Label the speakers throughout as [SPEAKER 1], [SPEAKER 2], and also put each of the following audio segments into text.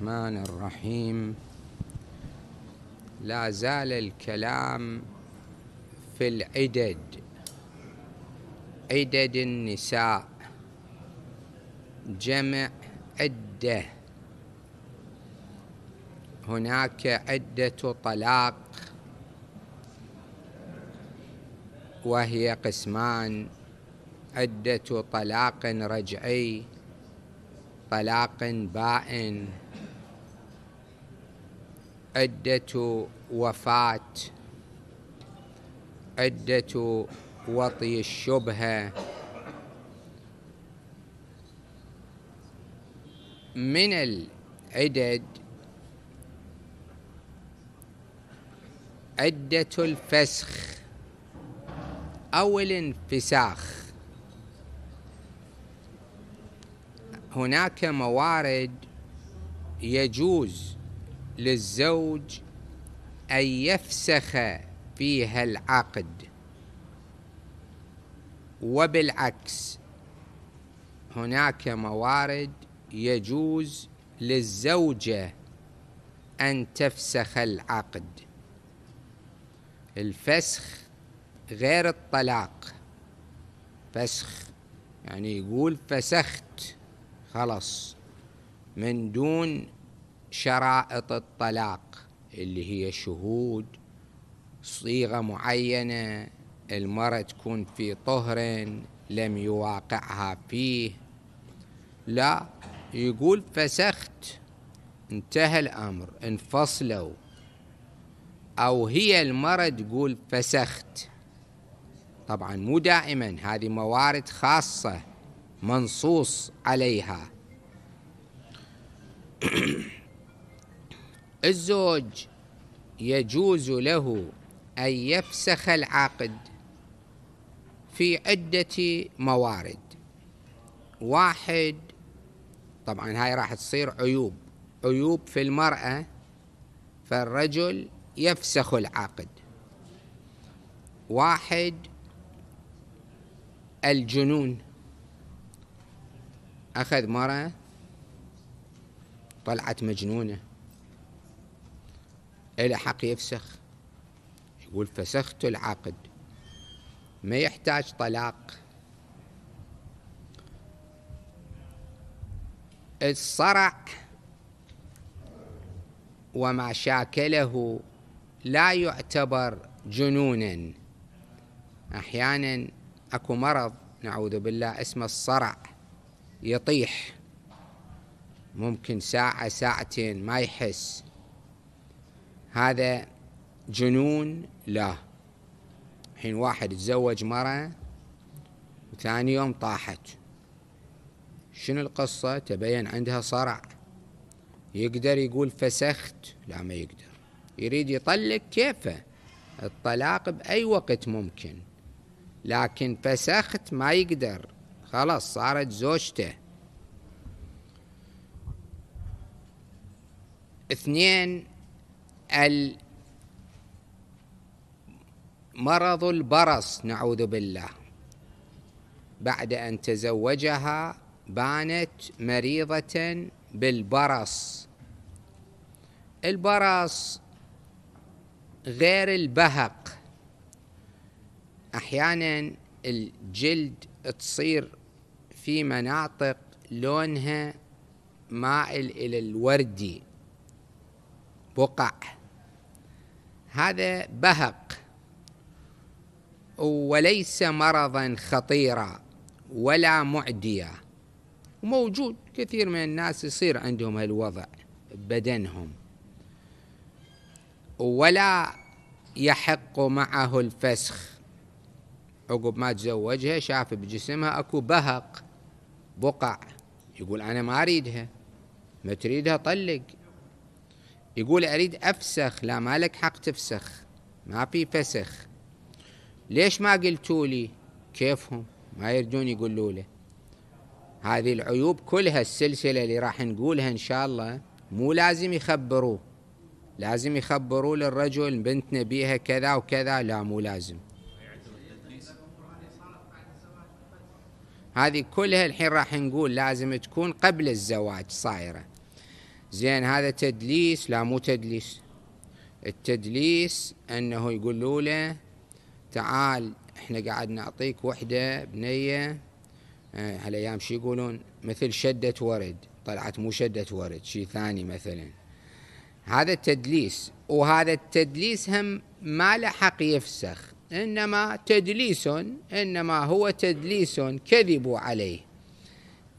[SPEAKER 1] الرحمن الرحيم لا زال الكلام في العدد عدد النساء جمع عدة هناك عدة طلاق وهي قسمان عدة طلاق رجعي طلاق بائن عدة وفاة عدة وطي الشبهة من العدد عدة الفسخ أو الانفساخ هناك موارد يجوز للزوج أن يفسخ فيها العقد وبالعكس هناك موارد يجوز للزوجة أن تفسخ العقد الفسخ غير الطلاق فسخ يعني يقول فسخت خلص من دون شرائط الطلاق اللي هي شهود صيغة معينة المرأة تكون في طهر لم يواقعها فيه لا يقول فسخت انتهى الأمر انفصلوا أو هي المرأة تقول فسخت طبعا مو دائما هذه موارد خاصة منصوص عليها الزوج يجوز له أن يفسخ العقد في عدة موارد واحد طبعا هاي راح تصير عيوب عيوب في المرأة فالرجل يفسخ العقد واحد الجنون أخذ مراه طلعت مجنونة إلى حق يفسخ يقول فسخت العقد ما يحتاج طلاق الصرع وما شاكله لا يعتبر جنونا احيانا اكو مرض نعوذ بالله اسمه الصرع يطيح ممكن ساعه ساعتين ما يحس هذا جنون له حين واحد تزوج مرة وثاني يوم طاحت شنو القصة تبين عندها صرع يقدر يقول فسخت لا ما يقدر يريد يطلق كيفه الطلاق بأي وقت ممكن لكن فسخت ما يقدر خلاص صارت زوجته اثنين مرض البرص نعوذ بالله بعد أن تزوجها بانت مريضة بالبرص البرص غير البهق أحيانا الجلد تصير في مناطق لونها مائل إلى الوردي بقع هذا بهق وليس مرضا خطيرا ولا معديا وموجود كثير من الناس يصير عندهم الوضع بدنهم ولا يحق معه الفسخ عقب ما تزوجها شاف بجسمها اكو بهق بقع يقول انا ما اريدها ما تريدها طلق يقول أريد أفسخ لا مالك حق تفسخ ما في فسخ ليش ما قلتوا لي كيفهم ما يرجون يقولوا له هذه العيوب كلها السلسلة اللي راح نقولها إن شاء الله مو لازم يخبروه لازم يخبروه للرجل بنتنا بيها كذا وكذا لا مو لازم هذه كلها الحين راح نقول لازم تكون قبل الزواج صايرة زين هذا تدليس لا مو تدليس التدليس أنه يقولوا له تعال احنا قاعد نعطيك وحدة بنية آه، هالايام شو يقولون مثل شدة ورد طلعت مو شدة ورد شيء ثاني مثلا هذا التدليس وهذا التدليس هم ما لحق يفسخ انما تدليس انما هو تدليس كذبوا عليه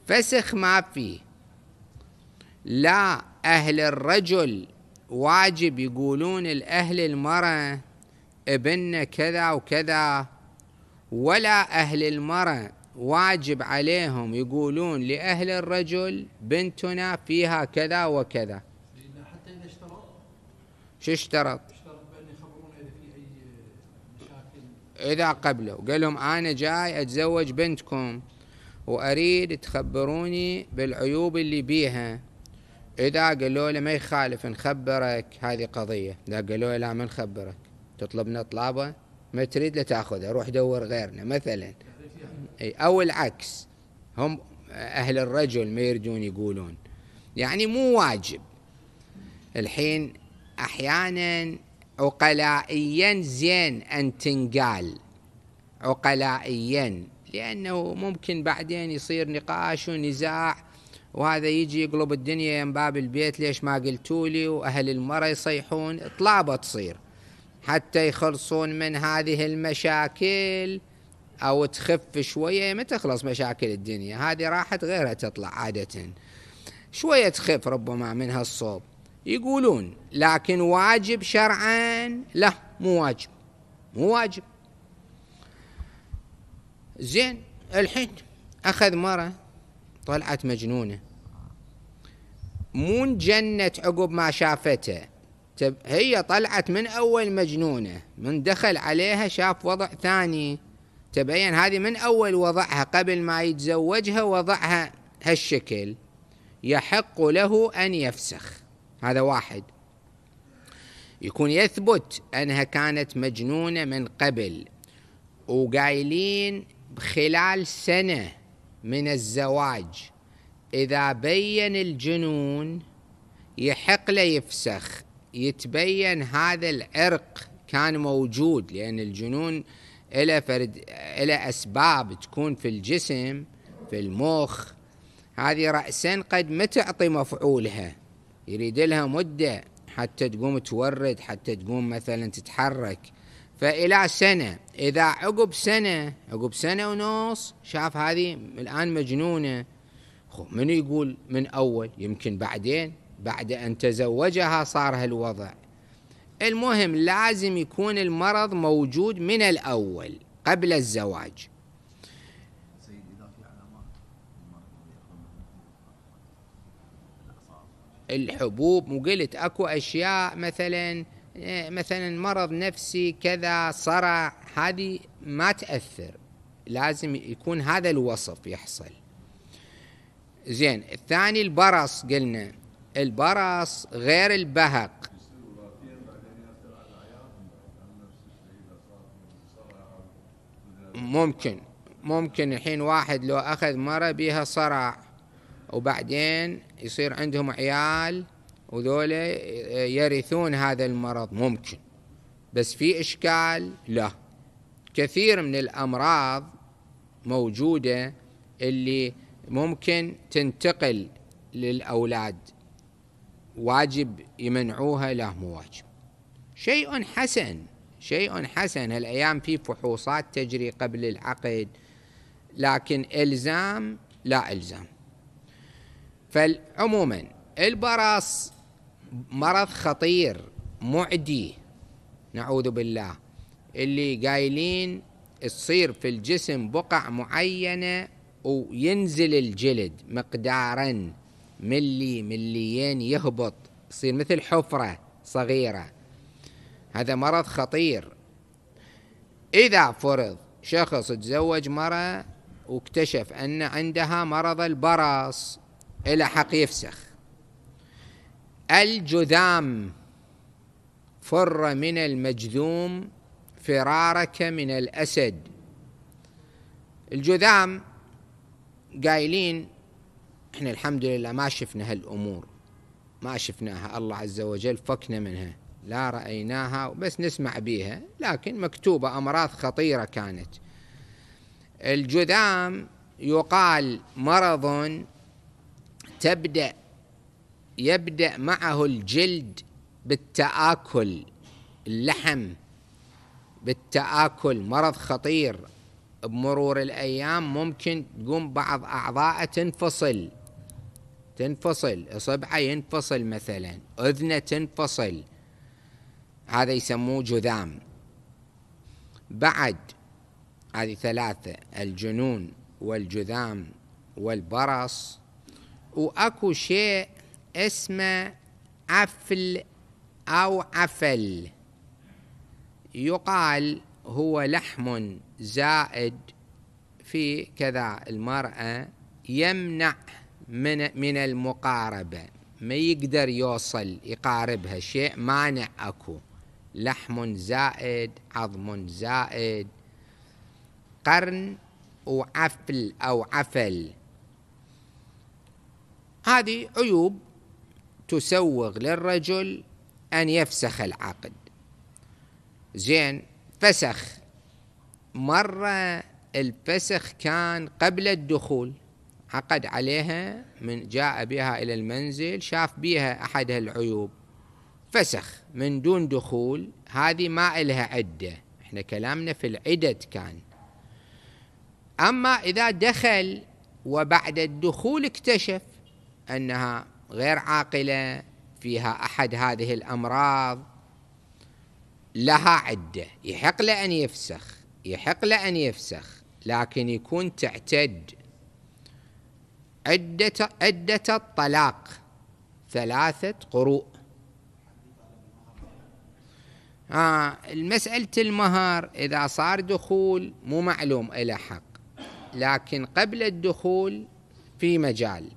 [SPEAKER 1] فسخ ما فيه لا أهل الرجل واجب يقولون الأهل المرأة ابن كذا وكذا ولا أهل المرأة واجب عليهم يقولون لأهل الرجل بنتنا فيها كذا وكذا حتى إذا اشترط شو اشترط؟ اشترط اشترط إذا في أي مشاكل إذا قبلوا قال لهم أنا جاي أتزوج بنتكم وأريد تخبروني بالعيوب اللي بيها إذا إيه قالوا له ما يخالف نخبرك هذه قضية إذا قالوا له لا ما نخبرك تطلبنا طلابة ما تريد له تاخذه روح دور غيرنا مثلا أو العكس هم أهل الرجل ما يريدون يقولون يعني مو واجب الحين أحيانا عقلائيا زين أن تنقال عقلائيا لأنه ممكن بعدين يصير نقاش ونزاع وهذا يجي يقلب الدنيا من باب البيت ليش ما قلتوا لي وأهل المرة يصيحون طلابة تصير حتى يخلصون من هذه المشاكل أو تخف شوية ما تخلص مشاكل الدنيا هذه راحت غيرها تطلع عادة شوية تخف ربما من هالصوب يقولون لكن واجب شرعا لا مو واجب مو واجب زين الحين أخذ مرة طلعت مجنونة مو انجنت عقب ما شافته هي طلعت من أول مجنونة من دخل عليها شاف وضع ثاني تبين هذه من أول وضعها قبل ما يتزوجها وضعها هالشكل يحق له أن يفسخ هذا واحد يكون يثبت أنها كانت مجنونة من قبل وقايلين خلال سنة من الزواج إذا بين الجنون يحق له يفسخ يتبين هذا العرق كان موجود لأن الجنون إلى فرد إلى أسباب تكون في الجسم في المخ هذه رأسا قد ما تعطي مفعولها يريد لها مدة حتى تقوم تورد حتى تقوم مثلا تتحرك فإلى سنة اذا عقب سنه عقب سنه ونص شاف هذه الان مجنونه من يقول من اول يمكن بعدين بعد ان تزوجها صار هالوضع المهم لازم يكون المرض موجود من الاول قبل الزواج الحبوب مو قلت اكو اشياء مثلا إيه، مثلا مرض نفسي كذا صرع هذه ما تأثر لازم يكون هذا الوصف يحصل زين الثاني البرص قلنا البرص غير البهق ممكن ممكن الحين واحد لو أخذ مرة بيها صرع وبعدين يصير عندهم عيال وذولا آه، يرثون هذا المرض ممكن بس في إشكال لا كثير من الأمراض موجودة اللي ممكن تنتقل للأولاد واجب يمنعوها لا مو واجب شيء حسن شيء حسن هالأيام في فحوصات تجري قبل العقد لكن إلزام لا إلزام فعموما البرص مرض خطير معدي نعوذ بالله اللي قايلين تصير في الجسم بقع معينة وينزل الجلد مقدارا ملي مليين يهبط يصير مثل حفرة صغيرة هذا مرض خطير إذا فرض شخص تزوج مرة واكتشف أن عندها مرض البرص إلى حق يفسخ الجذام فر من المجذوم فرارك من الأسد الجذام قايلين احنا الحمد لله ما شفنا هالأمور ما شفناها الله عز وجل فكنا منها لا رأيناها بس نسمع بيها لكن مكتوبة أمراض خطيرة كانت الجذام يقال مرض تبدأ يبدأ معه الجلد بالتآكل اللحم بالتآكل مرض خطير بمرور الأيام ممكن تقوم بعض أعضاء تنفصل تنفصل إصبعه ينفصل مثلا أذنه تنفصل هذا يسموه جذام بعد هذه ثلاثة الجنون والجذام والبرص وأكو شيء اسم عفل أو عفل يقال هو لحم زائد في كذا المرأة يمنع من من المقاربة ما يقدر يوصل يقاربها شيء مانع اكو لحم زائد عظم زائد قرن وعفل او عفل هذه عيوب تسوغ للرجل أن يفسخ العقد زين فسخ مرة الفسخ كان قبل الدخول عقد عليها من جاء بها إلى المنزل شاف بها أحد العيوب فسخ من دون دخول هذه ما إلها عدة احنا كلامنا في العدد كان أما إذا دخل وبعد الدخول اكتشف أنها غير عاقله فيها احد هذه الامراض لها عده يحق له ان يفسخ يحق له ان يفسخ لكن يكون تعتد عده عده الطلاق ثلاثه قروء آه مسألة المهر إذا صار دخول مو معلوم إلى حق لكن قبل الدخول في مجال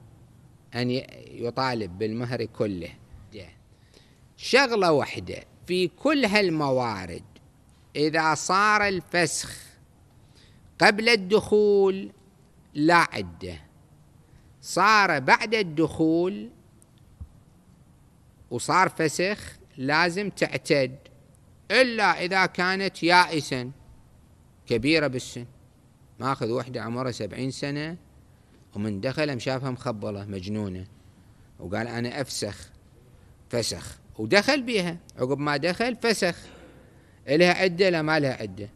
[SPEAKER 1] أن يطالب بالمهر كله شغلة واحدة في كل هالموارد إذا صار الفسخ قبل الدخول لا عدة صار بعد الدخول وصار فسخ لازم تعتد إلا إذا كانت يائسا كبيرة بالسن ماخذ وحدة عمرها سبعين سنة ومن دخل شافها مخبلة مجنونة وقال أنا أفسخ فسخ ودخل بيها عقب ما دخل فسخ لها عدة لا ما لها عدة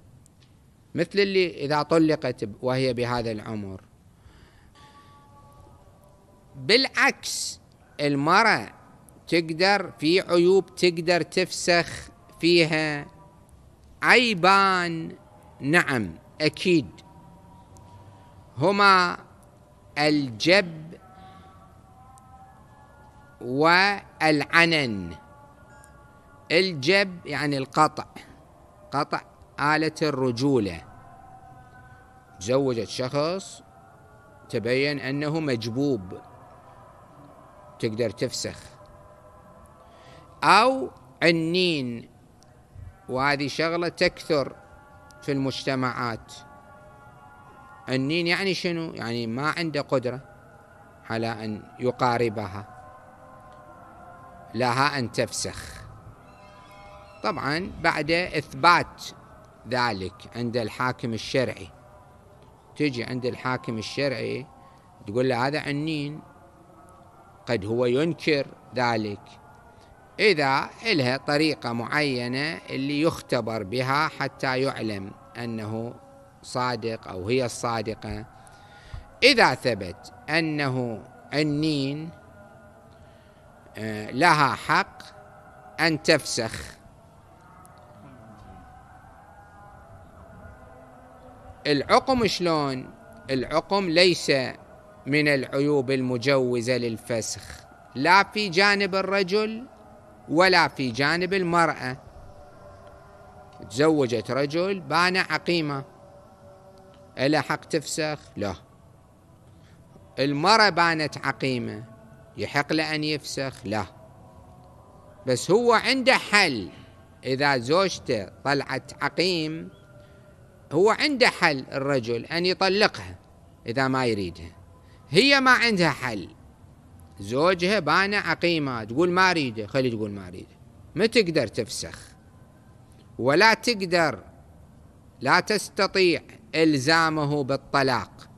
[SPEAKER 1] مثل اللي إذا طلقت وهي بهذا العمر بالعكس المرأة تقدر في عيوب تقدر تفسخ فيها عيبان نعم أكيد هما الجب والعنن الجب يعني القطع قطع آلة الرجولة تزوجت شخص تبين أنه مجبوب تقدر تفسخ أو عنين وهذه شغلة تكثر في المجتمعات النين يعني شنو يعني ما عنده قدرة على أن يقاربها لها أن تفسخ طبعا بعد إثبات ذلك عند الحاكم الشرعي تجي عند الحاكم الشرعي تقول له هذا عنين قد هو ينكر ذلك إذا إلها طريقة معينة اللي يختبر بها حتى يعلم أنه صادق أو هي الصادقة إذا ثبت أنه النين آه، لها حق أن تفسخ العقم شلون العقم ليس من العيوب المجوزة للفسخ لا في جانب الرجل ولا في جانب المرأة تزوجت رجل بان عقيمه إلى حق تفسخ لا المرة بانت عقيمة يحق له أن يفسخ لا بس هو عنده حل إذا زوجته طلعت عقيم هو عنده حل الرجل أن يطلقها إذا ما يريدها هي ما عندها حل زوجها بانة عقيمة تقول ما أريده خلي تقول ما أريده ما تقدر تفسخ ولا تقدر لا تستطيع إلزامه بالطلاق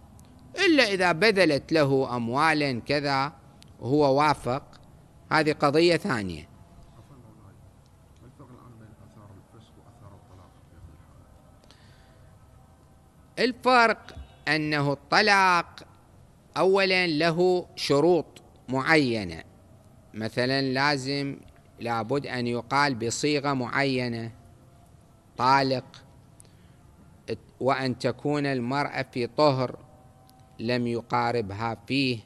[SPEAKER 1] إلا إذا بذلت له أموال كذا وهو وافق هذه قضية ثانية الفرق أنه الطلاق أولا له شروط معينة مثلا لازم لابد أن يقال بصيغة معينة طالق وأن تكون المرأة في طهر لم يقاربها فيه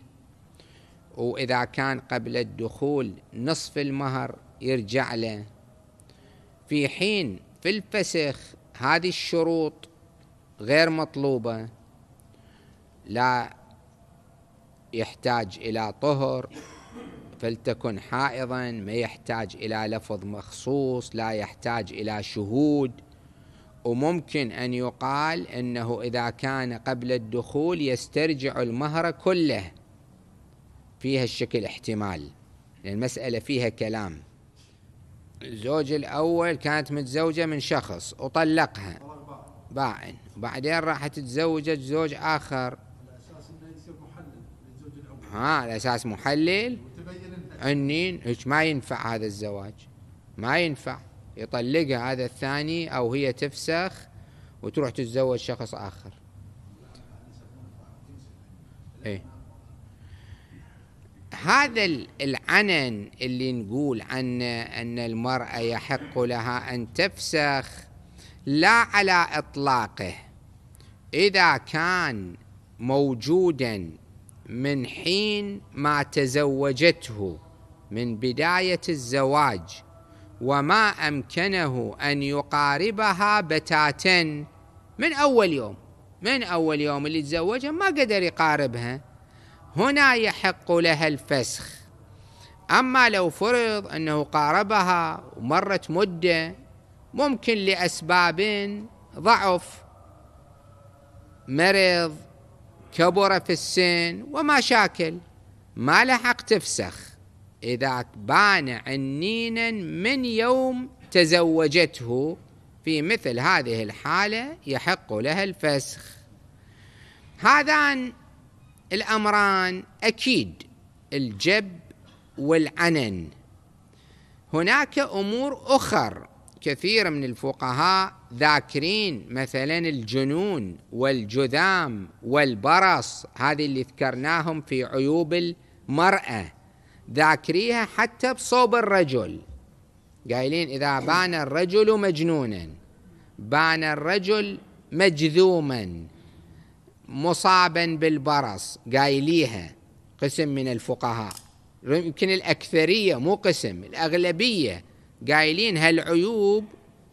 [SPEAKER 1] وإذا كان قبل الدخول نصف المهر يرجع له في حين في الفسخ هذه الشروط غير مطلوبة لا يحتاج إلى طهر فلتكن حائضا ما يحتاج إلى لفظ مخصوص لا يحتاج إلى شهود وممكن أن يقال أنه إذا كان قبل الدخول يسترجع المهر كله فيها الشكل احتمال المسألة فيها كلام الزوج الأول كانت متزوجة من شخص وطلقها بائن وبعدين راح تتزوجت زوج آخر ها على أساس محلل أني ما ينفع هذا الزواج ما ينفع يطلقها هذا الثاني أو هي تفسخ وتروح تتزوج شخص آخر إيه؟ هذا العنن اللي نقول عنه أن المرأة يحق لها أن تفسخ لا على إطلاقه إذا كان موجودا من حين ما تزوجته من بداية الزواج وما امكنه ان يقاربها بتاتا من اول يوم من اول يوم اللي تزوجها ما قدر يقاربها هنا يحق لها الفسخ اما لو فرض انه قاربها ومرت مده ممكن لاسباب ضعف مرض كبر في السن وما شاكل ما لحق تفسخ إذا بان عنينا من يوم تزوجته في مثل هذه الحالة يحق لها الفسخ هذان الأمران أكيد الجب والعنن هناك أمور أخر كثير من الفقهاء ذاكرين مثلا الجنون والجذام والبرص هذه اللي ذكرناهم في عيوب المرأة ذاكريها حتى بصوب الرجل قايلين إذا بان الرجل مجنونا بان الرجل مجذوما مصابا بالبرص قايليها قسم من الفقهاء يمكن الأكثرية مو قسم الأغلبية قايلين هالعيوب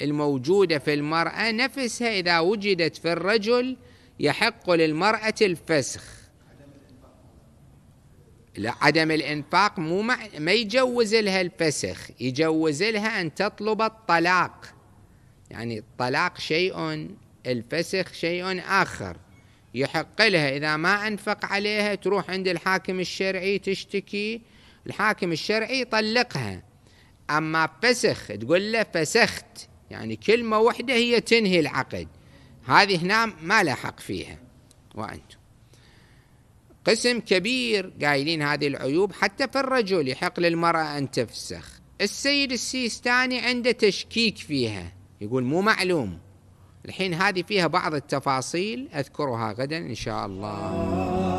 [SPEAKER 1] الموجودة في المرأة نفسها إذا وجدت في الرجل يحق للمرأة الفسخ عدم الانفاق مو ما يجوز لها الفسخ يجوز لها ان تطلب الطلاق يعني الطلاق شيء الفسخ شيء اخر يحق لها اذا ما انفق عليها تروح عند الحاكم الشرعي تشتكي الحاكم الشرعي يطلقها اما فسخ تقول له فسخت يعني كلمه واحده هي تنهي العقد هذه هنا ما لها حق فيها وانتم قسم كبير قايلين هذه العيوب حتى في الرجل يحق للمرأة أن تفسخ السيد السيستاني عنده تشكيك فيها يقول مو معلوم الحين هذه فيها بعض التفاصيل أذكرها غدا إن شاء الله